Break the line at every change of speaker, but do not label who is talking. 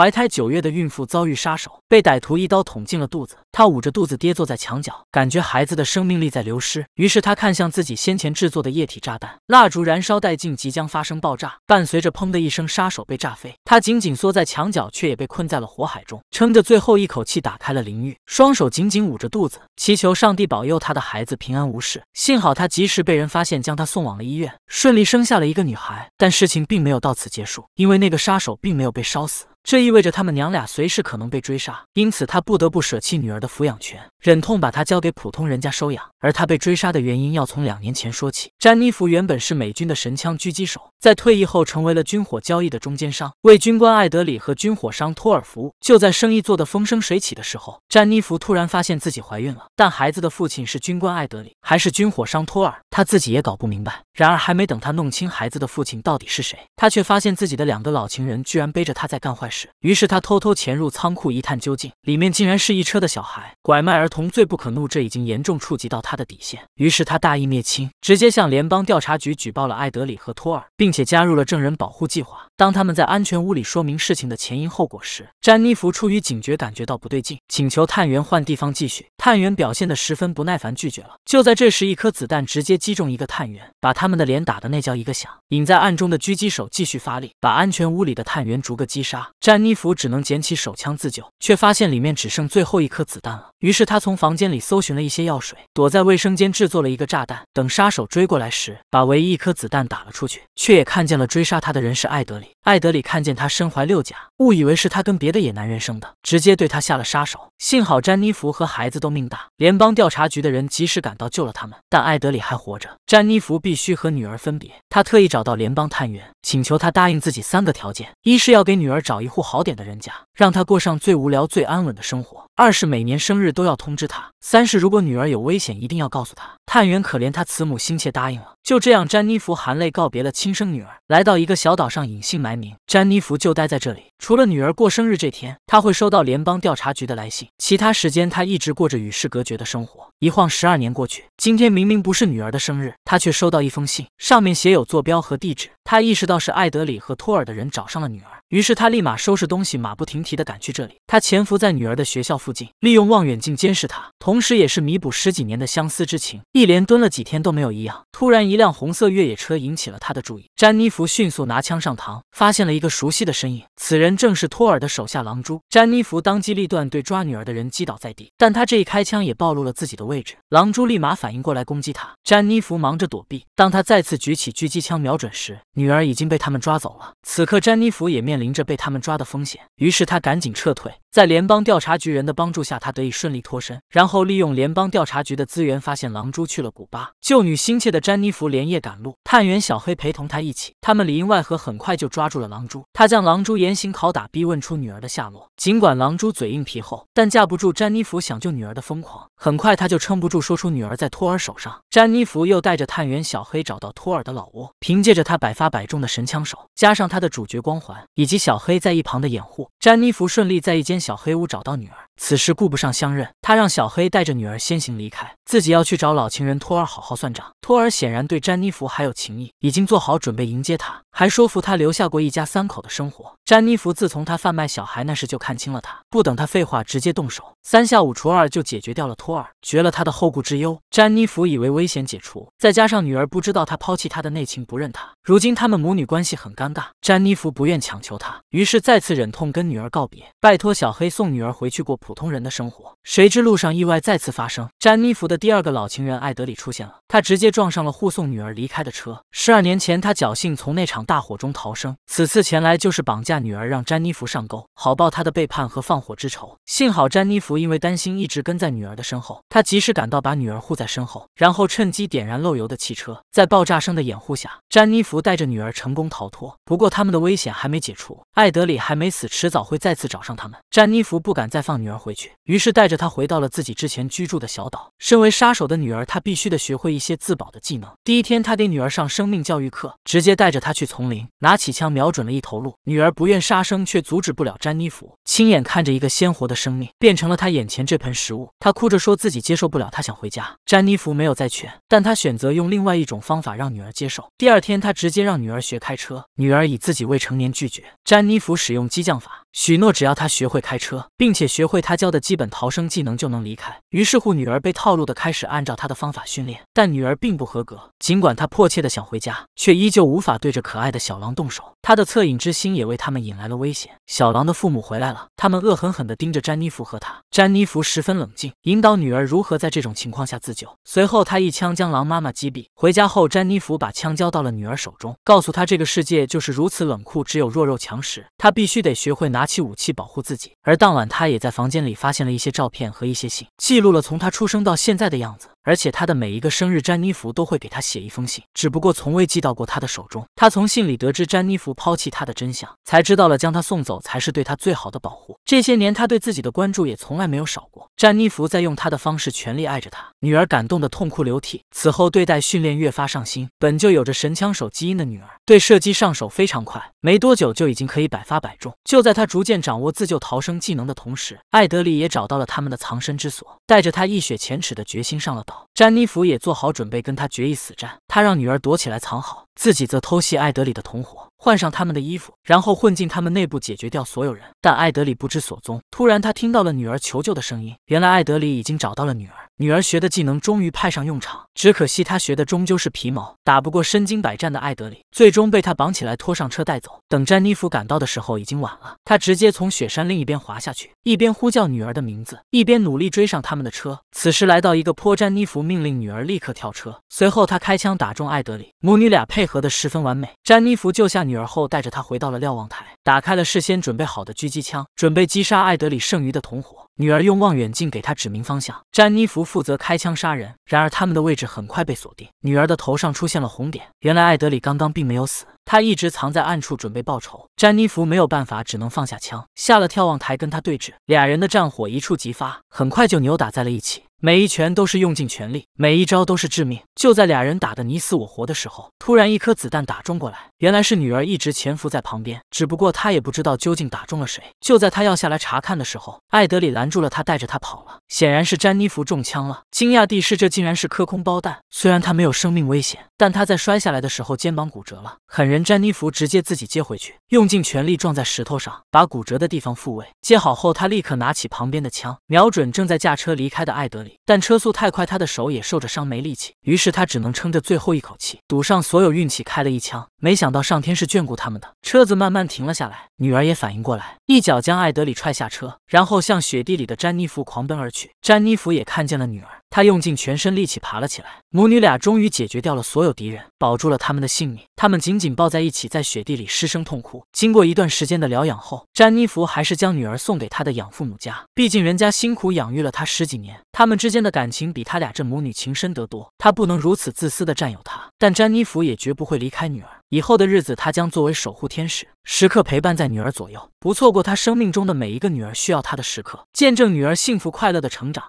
怀胎九月的孕妇遭遇杀手，被歹徒一刀捅进了肚子。她捂着肚子跌坐在墙角，感觉孩子的生命力在流失。于是她看向自己先前制作的液体炸弹，蜡烛燃烧殆尽，即将发生爆炸。伴随着砰的一声，杀手被炸飞。她紧紧缩在墙角，却也被困在了火海中，撑着最后一口气打开了淋浴，双手紧紧捂着肚子，祈求上帝保佑她的孩子平安无事。幸好她及时被人发现，将她送往了医院，顺利生下了一个女孩。但事情并没有到此结束，因为那个杀手并没有被烧死。这意味着他们娘俩随时可能被追杀，因此他不得不舍弃女儿的抚养权。忍痛把他交给普通人家收养。而他被追杀的原因要从两年前说起。詹妮弗原本是美军的神枪狙击手，在退役后成为了军火交易的中间商，为军官艾德里和军火商托尔服务。就在生意做得风生水起的时候，詹妮弗突然发现自己怀孕了。但孩子的父亲是军官艾德里还是军火商托尔，他自己也搞不明白。然而还没等他弄清孩子的父亲到底是谁，他却发现自己的两个老情人居然背着他在干坏事。于是他偷偷潜入仓库一探究竟，里面竟然是一车的小孩，拐卖儿。同罪不可怒，这已经严重触及到他的底线。于是他大义灭亲，直接向联邦调查局举报了艾德里和托尔，并且加入了证人保护计划。当他们在安全屋里说明事情的前因后果时，詹妮弗出于警觉，感觉到不对劲，请求探员换地方继续。探员表现的十分不耐烦，拒绝了。就在这时，一颗子弹直接击中一个探员，把他们的脸打的那叫一个响。隐在暗中的狙击手继续发力，把安全屋里的探员逐个击杀。詹妮弗只能捡起手枪自救，却发现里面只剩最后一颗子弹了。于是他。从房间里搜寻了一些药水，躲在卫生间制作了一个炸弹。等杀手追过来时，把唯一一颗子弹打了出去，却也看见了追杀他的人是艾德里。艾德里看见他身怀六甲，误以为是他跟别的野男人生的，直接对他下了杀手。幸好詹妮弗和孩子都命大，联邦调查局的人及时赶到救了他们。但艾德里还活着，詹妮弗必须和女儿分别。他特意找到联邦探员，请求他答应自己三个条件：一是要给女儿找一户好点的人家，让她过上最无聊、最安稳的生活；二是每年生日都要同。通知他，三是如果女儿有危险，一定要告诉他。探员可怜他慈母心切，答应了。就这样，詹妮弗含泪告别了亲生女儿，来到一个小岛上隐姓埋名。詹妮弗就待在这里，除了女儿过生日这天，他会收到联邦调查局的来信，其他时间他一直过着与世隔绝的生活。一晃十二年过去，今天明明不是女儿的生日，他却收到一封信，上面写有坐标和地址。他意识到是艾德里和托尔的人找上了女儿。于是他立马收拾东西，马不停蹄地赶去这里。他潜伏在女儿的学校附近，利用望远镜监视她，同时也是弥补十几年的相思之情。一连蹲了几天都没有异样，突然一辆红色越野车引起了他的注意。詹妮弗迅速拿枪上膛，发现了一个熟悉的身影，此人正是托尔的手下狼蛛。詹妮弗当机立断，对抓女儿的人击倒在地。但他这一开枪也暴露了自己的位置，狼蛛立马反应过来攻击他。詹妮弗忙着躲避，当他再次举起狙击枪瞄准时，女儿已经被他们抓走了。此刻詹妮弗也面。面临着被他们抓的风险，于是他赶紧撤退。在联邦调查局人的帮助下，他得以顺利脱身，然后利用联邦调查局的资源，发现狼蛛去了古巴。救女心切的詹妮弗连夜赶路，探员小黑陪同他一起，他们里应外合，很快就抓住了狼蛛。他将狼蛛严刑拷打，逼问出女儿的下落。尽管狼蛛嘴硬皮厚，但架不住詹妮弗想救女儿的疯狂，很快他就撑不住，说出女儿在托尔手上。詹妮弗又带着探员小黑找到托尔的老窝，凭借着他百发百中的神枪手，加上他的主角光环，以及小黑在一旁的掩护，詹妮弗顺利在一间。小黑屋找到女儿。此时顾不上相认，他让小黑带着女儿先行离开，自己要去找老情人托尔好好算账。托尔显然对詹妮弗还有情谊，已经做好准备迎接他，还说服他留下过一家三口的生活。詹妮弗自从他贩卖小孩那时就看清了他，不等他废话，直接动手，三下五除二就解决掉了托尔，绝了他的后顾之忧。詹妮弗以为危险解除，再加上女儿不知道他抛弃她的内情不认他，如今他们母女关系很尴尬，詹妮弗不愿强求他，于是再次忍痛跟女儿告别，拜托小黑送女儿回去过普。普通人的生活，谁知路上意外再次发生，詹妮弗的第二个老情人艾德里出现了，他直接撞上了护送女儿离开的车。十二年前，他侥幸从那场大火中逃生，此次前来就是绑架女儿，让詹妮弗上钩，好报他的背叛和放火之仇。幸好詹妮弗因为担心，一直跟在女儿的身后，他及时赶到，把女儿护在身后，然后趁机点燃漏油的汽车，在爆炸声的掩护下，詹妮弗带着女儿成功逃脱。不过他们的危险还没解除，艾德里还没死，迟早会再次找上他们。詹妮弗不敢再放女儿。回去，于是带着她回到了自己之前居住的小岛。身为杀手的女儿，她必须得学会一些自保的技能。第一天，她给女儿上生命教育课，直接带着她去丛林，拿起枪瞄准了一头鹿。女儿不愿杀生，却阻止不了詹妮弗。亲眼看着一个鲜活的生命变成了她眼前这盆食物，她哭着说自己接受不了，她想回家。詹妮弗没有再劝，但她选择用另外一种方法让女儿接受。第二天，她直接让女儿学开车，女儿以自己未成年拒绝。詹妮弗使用激将法。许诺，只要他学会开车，并且学会他教的基本逃生技能，就能离开。于是乎，女儿被套路的开始按照他的方法训练，但女儿并不合格。尽管她迫切的想回家，却依旧无法对着可爱的小狼动手。她的恻隐之心也为他们引来了危险。小狼的父母回来了，他们恶狠狠的盯着詹妮弗和他。詹妮弗十分冷静，引导女儿如何在这种情况下自救。随后，他一枪将狼妈妈击毙。回家后，詹妮弗把枪交到了女儿手中，告诉她这个世界就是如此冷酷，只有弱肉强食。她必须得学会拿。弃武器保护自己，而当晚他也在房间里发现了一些照片和一些信，记录了从他出生到现在的样子。而且他的每一个生日，詹妮弗都会给他写一封信，只不过从未寄到过他的手中。他从信里得知詹妮弗抛弃他的真相，才知道了将他送走才是对他最好的保护。这些年，他对自己的关注也从来没有少过。詹妮弗在用他的方式全力爱着他，女儿感动的痛哭流涕。此后，对待训练越发上心。本就有着神枪手基因的女儿，对射击上手非常快，没多久就已经可以百发百中。就在他逐渐掌握自救逃生技能的同时，艾德里也找到了他们的藏身之所，带着他一雪前耻的决心上了。詹妮弗也做好准备跟他决一死战。他让女儿躲起来藏好，自己则偷袭艾德里的同伙，换上他们的衣服，然后混进他们内部解决掉所有人。但艾德里不知所踪。突然，他听到了女儿求救的声音。原来，艾德里已经找到了女儿。女儿学的技能终于派上用场，只可惜她学的终究是皮毛，打不过身经百战的艾德里，最终被他绑起来拖上车带走。等詹妮弗赶到的时候已经晚了，她直接从雪山另一边滑下去，一边呼叫女儿的名字，一边努力追上他们的车。此时来到一个坡，詹妮弗命令女儿立刻跳车，随后她开枪打中艾德里，母女俩配合的十分完美。詹妮弗救下女儿后，带着她回到了瞭望台，打开了事先准备好的狙击枪，准备击杀艾德里剩余的同伙。女儿用望远镜给他指明方向，詹妮弗。负责开枪杀人，然而他们的位置很快被锁定，女儿的头上出现了红点。原来艾德里刚刚并没有死，他一直藏在暗处准备报仇。詹妮弗没有办法，只能放下枪，下了眺望台跟他对峙。俩人的战火一触即发，很快就扭打在了一起，每一拳都是用尽全力，每一招都是致命。就在俩人打得你死我活的时候，突然一颗子弹打中过来。原来是女儿一直潜伏在旁边，只不过她也不知道究竟打中了谁。就在她要下来查看的时候，艾德里拦住了她，带着她跑了。显然是詹妮弗中枪了。惊讶的是，这竟然是颗空包弹。虽然她没有生命危险，但她在摔下来的时候肩膀骨折了。狠人詹妮弗直接自己接回去，用尽全力撞在石头上，把骨折的地方复位。接好后，她立刻拿起旁边的枪，瞄准正在驾车离开的艾德里。但车速太快，她的手也受着伤没力气，于是她只能撑着最后一口气，赌上所有运气开了一枪。没想。想到上天是眷顾他们的，车子慢慢停了下来，女儿也反应过来，一脚将艾德里踹下车，然后向雪地里的詹妮弗狂奔而去。詹妮弗也看见了女儿。她用尽全身力气爬了起来，母女俩终于解决掉了所有敌人，保住了他们的性命。他们紧紧抱在一起，在雪地里失声痛哭。经过一段时间的疗养后，詹妮弗还是将女儿送给她的养父母家，毕竟人家辛苦养育了她十几年，他们之间的感情比他俩这母女情深得多。她不能如此自私的占有她，但詹妮弗也绝不会离开女儿。以后的日子，她将作为守护天使，时刻陪伴在女儿左右，不错过她生命中的每一个女儿需要她的时刻，见证女儿幸福快乐的成长。